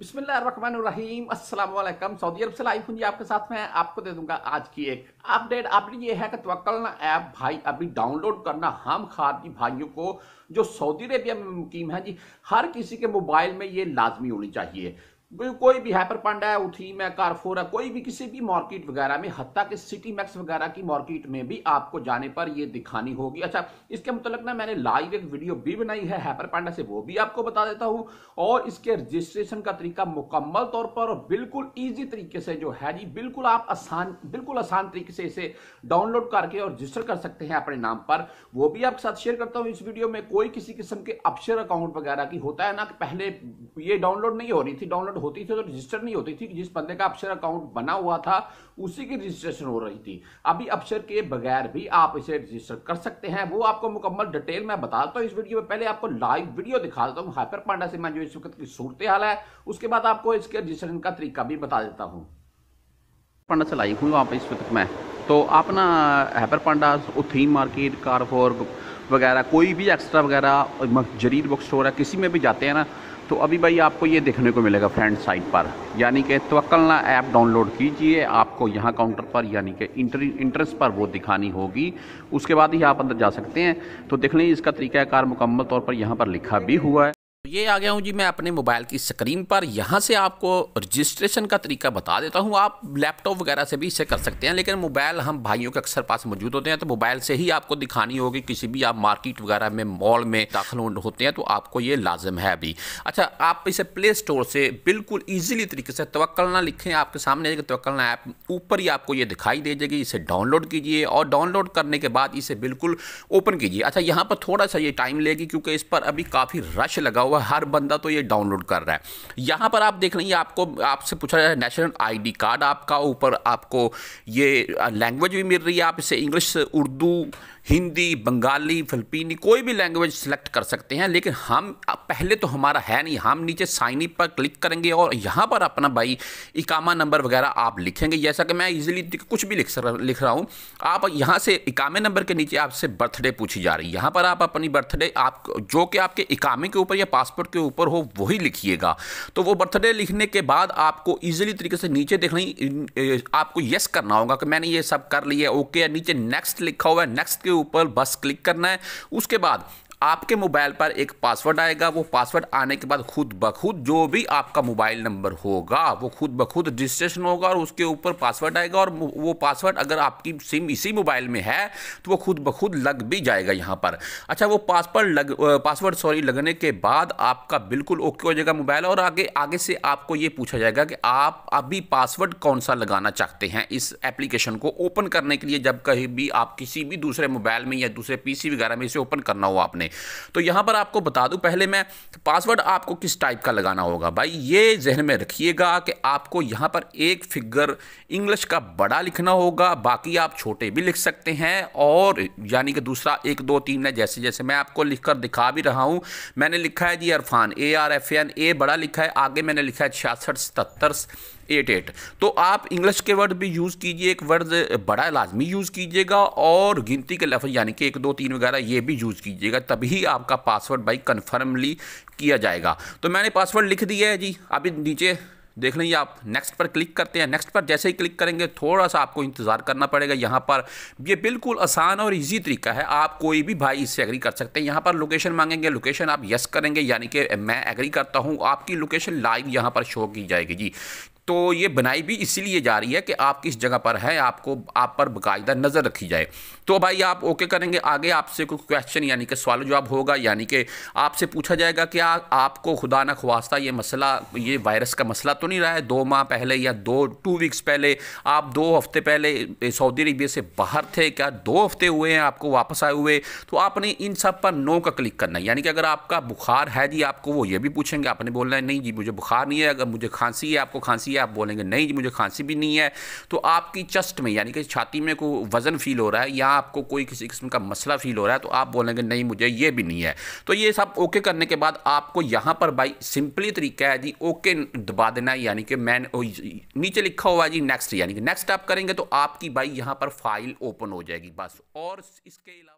बिस्मिल्लाम Aslam Saudi अरब से live हूँ जी आपके साथ मैं आपको दे दूंगा आज की एक अपडेट अपडेट ये है कि ना ऐप भाई अभी डाउनलोड करना हम खारजी भाइयों को जो सऊदी अरेबिया में मुकीम है जी हर किसी के मोबाइल में ये लाजमी होनी चाहिए कोई भी हैपर पांडा है उठी है कारफोर है कोई भी किसी भी मार्केट वगैरह में हत्या के सिटी मैक्स वगैरह की मार्केट में भी आपको जाने पर ये दिखानी होगी अच्छा इसके मतलब ना मैंने लाइव एक वीडियो भी बनाई है हैपर पांडा से वो भी आपको बता देता हूँ और इसके रजिस्ट्रेशन का तरीका मुकम्मल तौर पर और बिल्कुल ईजी तरीके से जो है जी बिल्कुल आप आसान बिल्कुल आसान तरीके से इसे डाउनलोड करके और रजिस्टर कर सकते हैं अपने नाम पर वो भी आपके साथ शेयर करता हूँ इस वीडियो में कोई किसी किस्म के अपशेयर अकाउंट वगैरह की होता है ना कि पहले ये डाउनलोड नहीं हो रही थी डाउनलोड अकाउंट होती थी तो रजिस्टर नहीं होती थी जिस बंदे का अपशर अकाउंट बना हुआ था उसी की रजिस्ट्रेशन हो रही थी अभी अपशर के बगैर भी आप इसे रजिस्टर कर सकते हैं वो आपको मुकम्मल डिटेल में बता देता हूँ इस वीडियो में पहले आपको लाइव वीडियो दिखा देता हूँ हाइपर पांडा से मैं जो इस वक्त की सूरत हाल है उसके बाद आपको इसके रजिस्ट्रेशन का तरीका भी बता देता हूँ पांडा से लाइव हूँ आप इस वक्त मैं तो आप ना हैपर पांडा उथीन मार्केट कारफोर वगैरह कोई भी एक्स्ट्रा वगैरह जरीर बुक स्टोर है किसी में भी जाते हैं ना तो अभी भाई आपको ये देखने को मिलेगा फ्रेंड साइट पर यानी कि तवक्लना ऐप डाउनलोड कीजिए आपको यहाँ काउंटर पर यानी कि इंटरेस्ट पर वो दिखानी होगी उसके बाद ही आप अंदर जा सकते हैं तो देख लें इसका तरीक़ाकार मुकम्मल तौर पर यहाँ पर लिखा भी हुआ है ये आ गया हूँ जी मैं अपने मोबाइल की स्क्रीन पर यहाँ से आपको रजिस्ट्रेशन का तरीका बता देता हूँ आप लैपटॉप वगैरह से भी इसे कर सकते हैं लेकिन मोबाइल हम भाइयों के अक्सर पास मौजूद होते हैं तो मोबाइल से ही आपको दिखानी होगी किसी भी आप मार्केट वगैरह में मॉल में दाखिल होते हैं तो आपको ये लाजम है अभी अच्छा आप इसे प्ले स्टोर से बिल्कुल ईजिली तरीके से तवक्लना लिखें आपके सामने आएगा तवक्लना ऐप ऊपर ही आपको ये दिखाई दे जाएगी इसे डाउनलोड कीजिए और डाउनलोड करने के बाद इसे बिल्कुल ओपन कीजिए अच्छा यहाँ पर थोड़ा सा ये टाइम लेगी क्योंकि इस पर अभी काफ़ी रश लगा हुआ हर बंदा तो ये डाउनलोड कर रहा है यहाँ पर आप देख रहे हैं आपको आपसे पूछा जाए नेशनल आईडी कार्ड आपका ऊपर आपको ये लैंग्वेज भी मिल रही है आप इसे इंग्लिश उर्दू हिंदी बंगाली फिलिपीनी कोई भी लैंग्वेज सेलेक्ट कर सकते हैं लेकिन हम पहले तो हमारा है नहीं हम नीचे साइन इन पर क्लिक करेंगे और यहाँ पर अपना भाई इकामा नंबर वगैरह आप लिखेंगे जैसा कि मैं इजीली कुछ भी लिख लिख रहा हूँ आप यहाँ से इकामे नंबर के नीचे आपसे बर्थडे पूछी जा रही है यहाँ पर आप अपनी बर्थडे आप जो कि आपके इकामे के ऊपर या पासपोर्ट के ऊपर हो वही लिखिएगा तो वो बर्थडे लिखने के बाद आपको ईजिली तरीके से नीचे देखना आपको यस करना होगा कि मैंने ये सब कर लिया ओके नीचे नेक्स्ट लिखा हुआ है नेक्स्ट के ऊपर बस क्लिक करना है उसके बाद आपके मोबाइल पर एक पासवर्ड आएगा वो पासवर्ड आने के बाद खुद ब खुद जो भी आपका मोबाइल नंबर होगा वो खुद ब खुद रजिस्ट्रेशन होगा और उसके ऊपर पासवर्ड आएगा और वो पासवर्ड अगर आपकी सिम इसी मोबाइल में है तो वो खुद ब खुद लग भी जाएगा यहाँ पर अच्छा वो पासवर्ड लग पासवर्ड सॉरी लगने के बाद आपका बिल्कुल ओके हो जाएगा मोबाइल और आगे आगे से आपको ये पूछा जाएगा कि आप अभी पासवर्ड कौन सा लगाना चाहते हैं इस एप्लीकेशन को ओपन करने के लिए जब कहीं भी आप किसी भी दूसरे मोबाइल में या दूसरे पीसी वगैरह में इसे ओपन करना हो आपने में तो यहाँ पर आपको बता दूँ पहले मैं पासवर्ड आपको किस टाइप का लगाना होगा भाई ये जहन में रखिएगा कि आपको यहाँ पर एक फिगर इंग्लिश का बड़ा लिखना होगा बाकी आप छोटे भी लिख सकते हैं और यानी कि दूसरा एक दो तीन है जैसे जैसे मैं आपको लिख दिखा भी रहा हूँ मैंने लिखा है जी Arfan A R F N A बड़ा लिखा है आगे मैंने लिखा है छियासठ सतर एट एट तो आप इंग्लिश के वर्ड भी यूज़ कीजिए एक वर्ड बड़ा लाजमी यूज़ कीजिएगा और गिनती के लफ्ज़ यानी कि एक दो तीन वगैरह ये भी यूज़ कीजिएगा तभी आपका पासवर्ड भाई कन्फर्मली किया जाएगा तो मैंने पासवर्ड लिख दिया है जी अभी नीचे देख लेंगे आप नेक्स्ट पर क्लिक करते हैं नेक्स्ट पर जैसे ही क्लिक करेंगे थोड़ा सा आपको इंतज़ार करना पड़ेगा यहाँ पर ये बिल्कुल आसान और इजी तरीका है आप कोई भी भाई इससे एग्री कर सकते हैं यहाँ पर लोकेशन मांगेंगे लोकेशन आप यस करेंगे यानी कि मैं एग्री करता हूँ आपकी लोकेशन लाइव यहाँ पर शो की जाएगी जी तो ये बनाई भी इसीलिए जा रही है कि आप किस जगह पर हैं आपको आप पर बाकायदा नज़र रखी जाए तो भाई आप ओके करेंगे आगे आपसे कुछ क्वेश्चन यानी कि सवाल जवाब होगा यानी कि आपसे पूछा जाएगा कि आ, आपको खुदा न खवास्ता ये मसला ये वायरस का मसला तो नहीं रहा है दो माह पहले या दो टू वीक्स पहले आप दो हफ्ते पहले सऊदी अरेबिया से बाहर थे क्या दो हफ्ते हुए हैं आपको वापस आए हुए तो आपने इन सब पर नो का क्लिक करना है यानी कि अगर आपका बुखार है जी आपको वो ये भी पूछेंगे आपने बोलना है नहीं जी मुझे बुखार नहीं है अगर मुझे खांसी है आपको खांसी है है आप बोलेंगे नहीं जी मुझे खांसी भी नहीं है तो आपकी चस्ट में यानी कि छाती में कोई वज़न फील हो रहा है या आपको कोई किसी किस्म का मसला फील हो रहा है तो आप बोलेंगे नहीं मुझे ये भी नहीं है तो ये सब ओके करने के बाद आपको यहाँ पर भाई सिंपली तरीका है जी ओके दबा देना है यानी कि मैं नीचे लिखा हुआ है जी नेक्स्ट यानी कि नेक्स्ट आप करेंगे तो आपकी भाई यहाँ पर फाइल ओपन हो जाएगी बस और इसके अलावा